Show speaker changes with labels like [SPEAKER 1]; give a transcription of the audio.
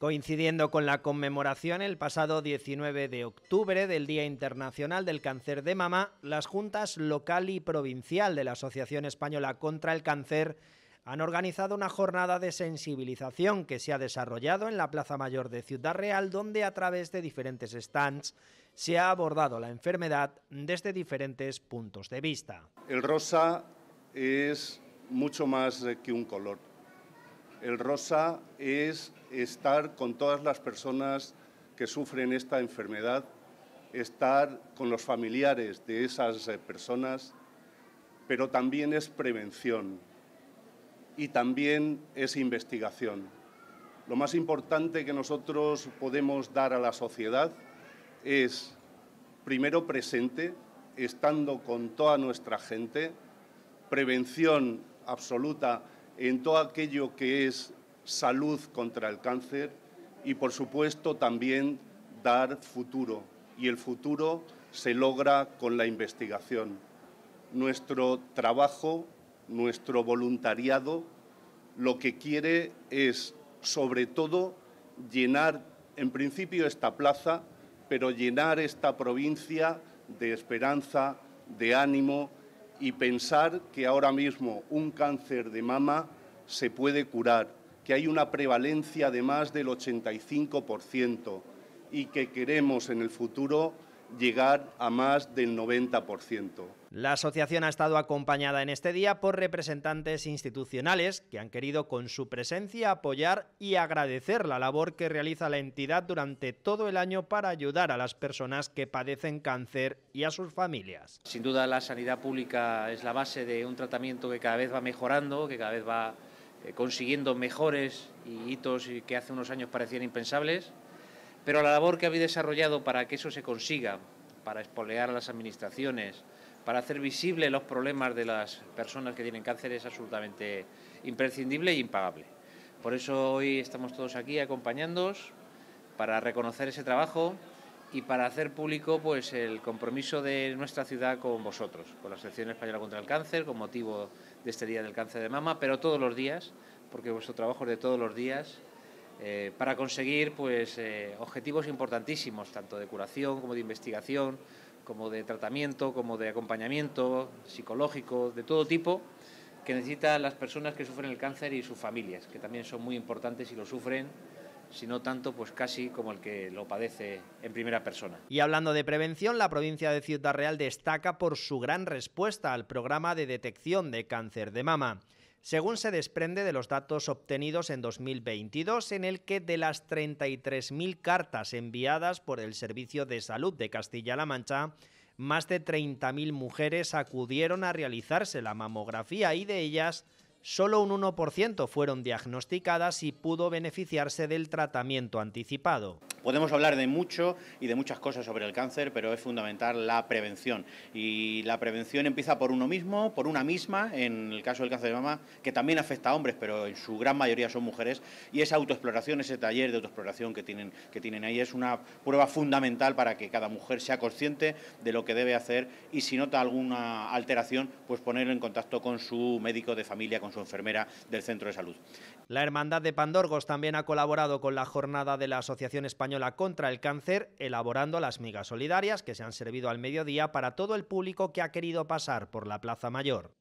[SPEAKER 1] Coincidiendo con la conmemoración el pasado 19 de octubre del Día Internacional del Cáncer de Mama, las juntas local y provincial de la Asociación Española contra el Cáncer han organizado una jornada de sensibilización que se ha desarrollado en la Plaza Mayor de Ciudad Real, donde a través de diferentes stands se ha abordado la enfermedad desde diferentes puntos de vista.
[SPEAKER 2] El rosa es mucho más que un color. El rosa es estar con todas las personas que sufren esta enfermedad, estar con los familiares de esas eh, personas, pero también es prevención y también es investigación. Lo más importante que nosotros podemos dar a la sociedad es, primero, presente, estando con toda nuestra gente, prevención absoluta en todo aquello que es salud contra el cáncer y, por supuesto, también dar futuro. Y el futuro se logra con la investigación. Nuestro trabajo, nuestro voluntariado, lo que quiere es, sobre todo, llenar, en principio, esta plaza, pero llenar esta provincia de esperanza, de ánimo y pensar que ahora mismo un cáncer de mama se puede curar que hay una prevalencia de más del 85% y que queremos en el futuro llegar a más del 90%.
[SPEAKER 1] La asociación ha estado acompañada en este día por representantes institucionales que han querido con su presencia apoyar y agradecer la labor que realiza la entidad durante todo el año para ayudar a las personas que padecen cáncer y a sus familias.
[SPEAKER 3] Sin duda la sanidad pública es la base de un tratamiento que cada vez va mejorando, que cada vez va eh, consiguiendo mejores hitos que hace unos años parecían impensables, pero la labor que habéis desarrollado para que eso se consiga, para espolear a las administraciones, para hacer visibles los problemas de las personas que tienen cáncer es absolutamente imprescindible e impagable. Por eso hoy estamos todos aquí acompañándoos para reconocer ese trabajo y para hacer público pues el compromiso de nuestra ciudad con vosotros, con la Asociación Española contra el Cáncer, con motivo de este Día del Cáncer de Mama, pero todos los días, porque vuestro trabajo es de todos los días, eh, para conseguir pues eh, objetivos importantísimos, tanto de curación como de investigación, como de tratamiento, como de acompañamiento psicológico, de todo tipo, que necesitan las personas que sufren el cáncer y sus familias, que también son muy importantes y lo sufren sino tanto pues casi como el que lo padece en primera persona.
[SPEAKER 1] Y hablando de prevención, la provincia de Ciudad Real destaca por su gran respuesta al programa de detección de cáncer de mama. Según se desprende de los datos obtenidos en 2022, en el que de las 33.000 cartas enviadas por el Servicio de Salud de Castilla-La Mancha, más de 30.000 mujeres acudieron a realizarse la mamografía y de ellas solo un 1% fueron diagnosticadas y pudo beneficiarse
[SPEAKER 4] del tratamiento anticipado. Podemos hablar de mucho y de muchas cosas sobre el cáncer, pero es fundamental la prevención. Y la prevención empieza por uno mismo, por una misma, en el caso del cáncer de mama, que también afecta a hombres, pero en su gran mayoría son mujeres. Y esa autoexploración, ese taller de autoexploración que tienen, que tienen ahí, es una prueba fundamental para que cada mujer sea consciente de lo que debe hacer y si nota alguna alteración, pues ponerlo en contacto con su médico de familia, con su enfermera del centro de salud. La Hermandad de Pandorgos también ha
[SPEAKER 1] colaborado con la jornada de la Asociación Española contra el Cáncer, elaborando las migas solidarias que se han servido al mediodía para todo el público que ha querido pasar por la Plaza Mayor.